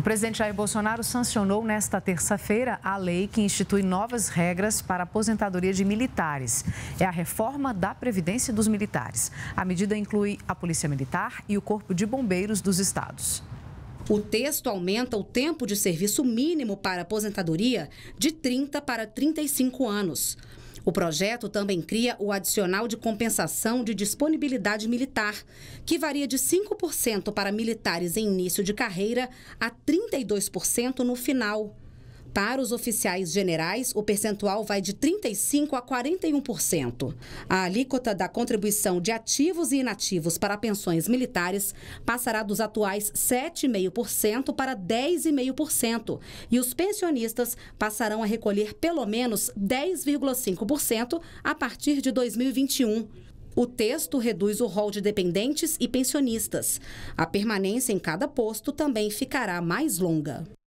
O presidente Jair Bolsonaro sancionou nesta terça-feira a lei que institui novas regras para a aposentadoria de militares. É a reforma da Previdência dos Militares. A medida inclui a Polícia Militar e o Corpo de Bombeiros dos Estados. O texto aumenta o tempo de serviço mínimo para aposentadoria de 30 para 35 anos. O projeto também cria o adicional de compensação de disponibilidade militar, que varia de 5% para militares em início de carreira a 32% no final. Para os oficiais generais, o percentual vai de 35% a 41%. A alíquota da contribuição de ativos e inativos para pensões militares passará dos atuais 7,5% para 10,5%. E os pensionistas passarão a recolher pelo menos 10,5% a partir de 2021. O texto reduz o rol de dependentes e pensionistas. A permanência em cada posto também ficará mais longa.